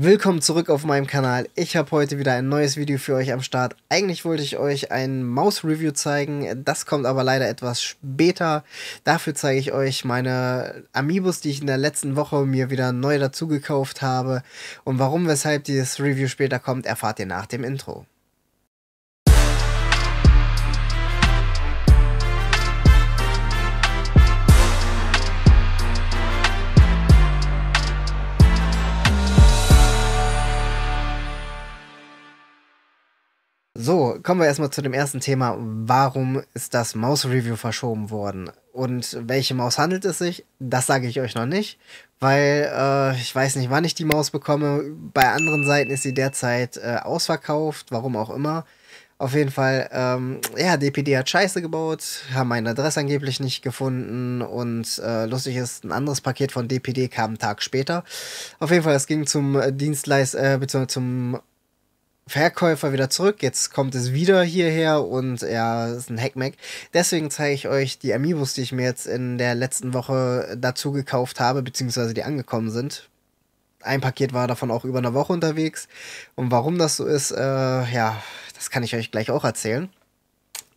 Willkommen zurück auf meinem Kanal. Ich habe heute wieder ein neues Video für euch am Start. Eigentlich wollte ich euch ein Maus-Review zeigen, das kommt aber leider etwas später. Dafür zeige ich euch meine Amiibos, die ich in der letzten Woche mir wieder neu dazu gekauft habe. Und warum, weshalb dieses Review später kommt, erfahrt ihr nach dem Intro. kommen wir erstmal zu dem ersten Thema. Warum ist das Maus-Review verschoben worden? Und welche Maus handelt es sich? Das sage ich euch noch nicht, weil äh, ich weiß nicht, wann ich die Maus bekomme. Bei anderen Seiten ist sie derzeit äh, ausverkauft, warum auch immer. Auf jeden Fall, ähm, ja, DPD hat Scheiße gebaut, haben meine Adresse angeblich nicht gefunden und äh, lustig ist, ein anderes Paket von DPD kam einen Tag später. Auf jeden Fall, es ging zum Dienstleist, äh, beziehungsweise zum Verkäufer wieder zurück. Jetzt kommt es wieder hierher und ja, ist ein Hackmack. Deswegen zeige ich euch die Amiibos, die ich mir jetzt in der letzten Woche dazu gekauft habe, beziehungsweise die angekommen sind. Ein Paket war davon auch über eine Woche unterwegs. Und warum das so ist, äh, ja, das kann ich euch gleich auch erzählen.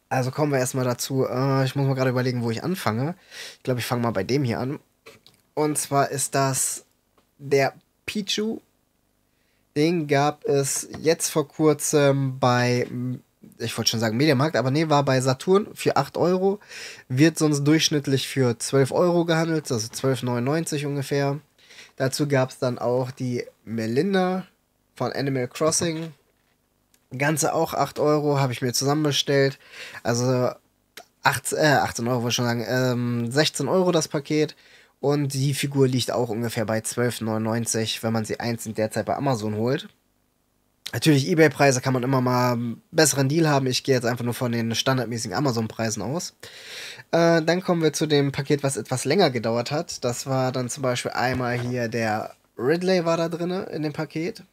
Also kommen wir erstmal dazu. Äh, ich muss mal gerade überlegen, wo ich anfange. Ich glaube, ich fange mal bei dem hier an. Und zwar ist das der Pichu den gab es jetzt vor kurzem bei, ich wollte schon sagen Mediamarkt, aber nee, war bei Saturn für 8 Euro. Wird sonst durchschnittlich für 12 Euro gehandelt, also 12,99 ungefähr. Dazu gab es dann auch die Melinda von Animal Crossing. Ganze auch 8 Euro, habe ich mir zusammenbestellt. Also 18, äh, 18 Euro, wollte ich schon sagen, ähm, 16 Euro das Paket. Und die Figur liegt auch ungefähr bei 12,99, wenn man sie einzeln derzeit bei Amazon holt. Natürlich, Ebay-Preise kann man immer mal einen besseren Deal haben. Ich gehe jetzt einfach nur von den standardmäßigen Amazon-Preisen aus. Äh, dann kommen wir zu dem Paket, was etwas länger gedauert hat. Das war dann zum Beispiel einmal hier der Ridley war da drin in dem Paket.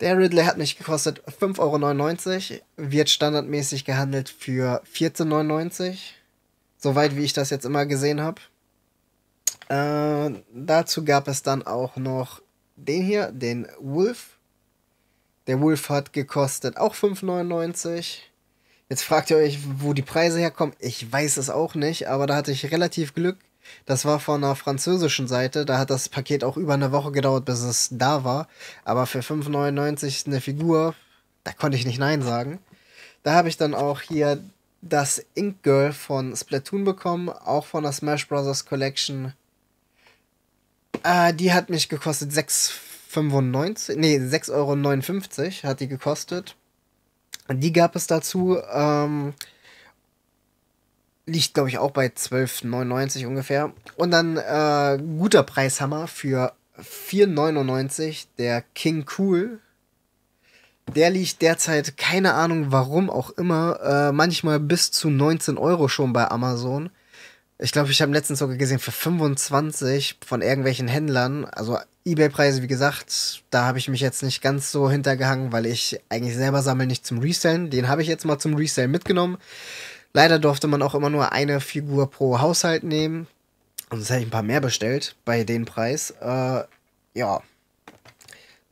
Der Ridley hat mich gekostet 5,99 Euro, wird standardmäßig gehandelt für 14,99 Euro. Soweit wie ich das jetzt immer gesehen habe. Äh, dazu gab es dann auch noch den hier, den Wolf. Der Wolf hat gekostet auch 5,99. Jetzt fragt ihr euch, wo die Preise herkommen. Ich weiß es auch nicht, aber da hatte ich relativ Glück. Das war von einer französischen Seite. Da hat das Paket auch über eine Woche gedauert, bis es da war. Aber für 5,99 eine Figur, da konnte ich nicht Nein sagen. Da habe ich dann auch hier das Ink Girl von Splatoon bekommen, auch von der Smash Bros. Collection. Äh, die hat mich gekostet 6,95. Nee, 6,59 Euro hat die gekostet. Die gab es dazu. Ähm, liegt, glaube ich, auch bei 12,99 ungefähr. Und dann äh, guter Preishammer für 4,99 der King Cool. Der liegt derzeit, keine Ahnung warum auch immer, äh, manchmal bis zu 19 Euro schon bei Amazon ich glaube, ich habe letztens sogar gesehen, für 25 von irgendwelchen Händlern, also Ebay-Preise, wie gesagt, da habe ich mich jetzt nicht ganz so hintergehangen, weil ich eigentlich selber sammle nicht zum Resellen. Den habe ich jetzt mal zum Resellen mitgenommen. Leider durfte man auch immer nur eine Figur pro Haushalt nehmen. Und das hätte ich ein paar mehr bestellt bei dem Preis. Äh, ja.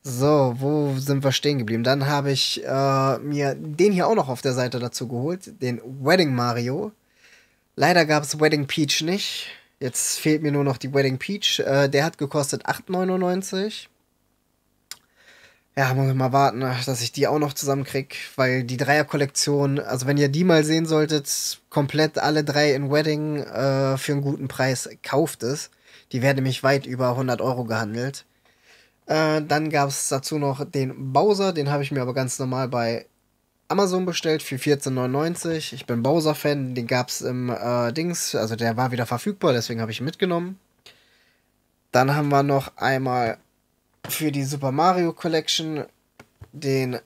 So, wo sind wir stehen geblieben? Dann habe ich äh, mir den hier auch noch auf der Seite dazu geholt, den Wedding Mario Leider gab es Wedding Peach nicht. Jetzt fehlt mir nur noch die Wedding Peach. Äh, der hat gekostet 8,99. Ja, muss ich mal warten, dass ich die auch noch zusammenkrieg, weil die Dreier-Kollektion, also wenn ihr die mal sehen solltet, komplett alle drei in Wedding äh, für einen guten Preis kauft es. Die werden nämlich weit über 100 Euro gehandelt. Äh, dann gab es dazu noch den Bowser, den habe ich mir aber ganz normal bei Amazon bestellt für 14,99. Ich bin Bowser-Fan, den gab es im äh, Dings, also der war wieder verfügbar, deswegen habe ich ihn mitgenommen. Dann haben wir noch einmal für die Super Mario Collection den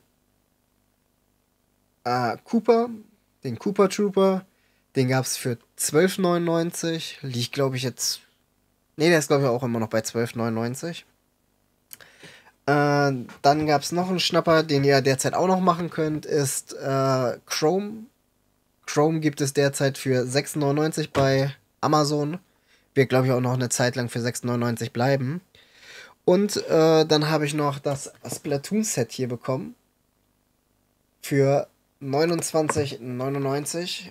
äh, Cooper, den Cooper Trooper. Den gab es für 12,99. Liegt, glaube ich, jetzt. Ne, der ist, glaube ich, auch immer noch bei 12,99. Äh, dann gab es noch einen Schnapper, den ihr derzeit auch noch machen könnt, ist äh, Chrome. Chrome gibt es derzeit für 6,99 bei Amazon. Wird, glaube ich, auch noch eine Zeit lang für 6,99 bleiben. Und äh, dann habe ich noch das Splatoon-Set hier bekommen. Für 29,99.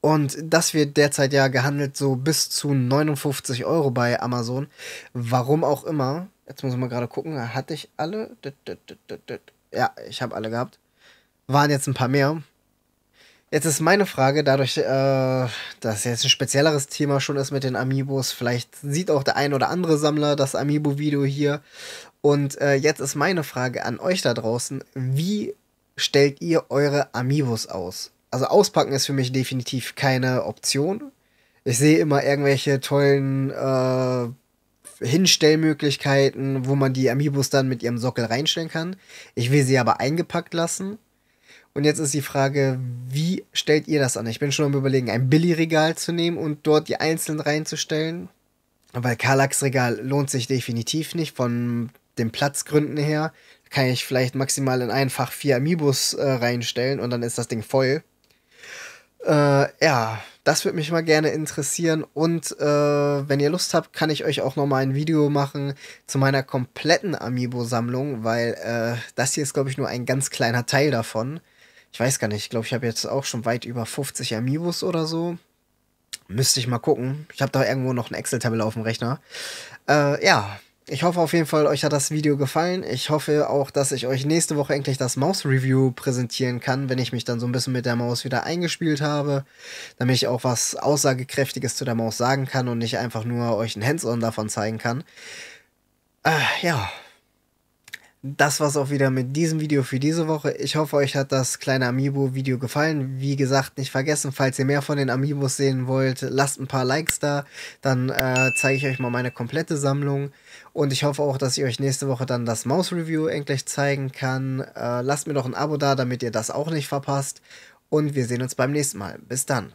Und das wird derzeit ja gehandelt so bis zu 59 Euro bei Amazon. Warum auch immer. Jetzt muss ich mal gerade gucken. Hatte ich alle? Ja, ich habe alle gehabt. Waren jetzt ein paar mehr. Jetzt ist meine Frage, dadurch, äh, dass jetzt ein spezielleres Thema schon ist mit den Amiibos, vielleicht sieht auch der ein oder andere Sammler das Amiibo-Video hier. Und äh, jetzt ist meine Frage an euch da draußen, wie stellt ihr eure Amiibos aus? Also auspacken ist für mich definitiv keine Option. Ich sehe immer irgendwelche tollen äh, Hinstellmöglichkeiten, wo man die Amiibos dann mit ihrem Sockel reinstellen kann. Ich will sie aber eingepackt lassen. Und jetzt ist die Frage, wie stellt ihr das an? Ich bin schon am überlegen, ein Billy-Regal zu nehmen und dort die einzelnen reinzustellen. Weil Kallax-Regal lohnt sich definitiv nicht von den Platzgründen her. Kann ich vielleicht maximal in einfach vier Amiibos äh, reinstellen und dann ist das Ding voll. Äh, ja, das würde mich mal gerne interessieren. Und äh, wenn ihr Lust habt, kann ich euch auch nochmal ein Video machen zu meiner kompletten Amiibo-Sammlung, weil äh, das hier ist, glaube ich, nur ein ganz kleiner Teil davon. Ich weiß gar nicht, ich glaube, ich habe jetzt auch schon weit über 50 Amiibos oder so. Müsste ich mal gucken. Ich habe da irgendwo noch eine Excel-Tabelle auf dem Rechner. Äh, ja, ich hoffe auf jeden Fall, euch hat das Video gefallen. Ich hoffe auch, dass ich euch nächste Woche endlich das Maus-Review präsentieren kann, wenn ich mich dann so ein bisschen mit der Maus wieder eingespielt habe, damit ich auch was Aussagekräftiges zu der Maus sagen kann und nicht einfach nur euch ein Hands-on davon zeigen kann. Äh, ja, das war's auch wieder mit diesem Video für diese Woche. Ich hoffe, euch hat das kleine Amiibo-Video gefallen. Wie gesagt, nicht vergessen, falls ihr mehr von den Amiibos sehen wollt, lasst ein paar Likes da. Dann äh, zeige ich euch mal meine komplette Sammlung. Und ich hoffe auch, dass ich euch nächste Woche dann das Maus-Review endlich zeigen kann. Äh, lasst mir doch ein Abo da, damit ihr das auch nicht verpasst. Und wir sehen uns beim nächsten Mal. Bis dann.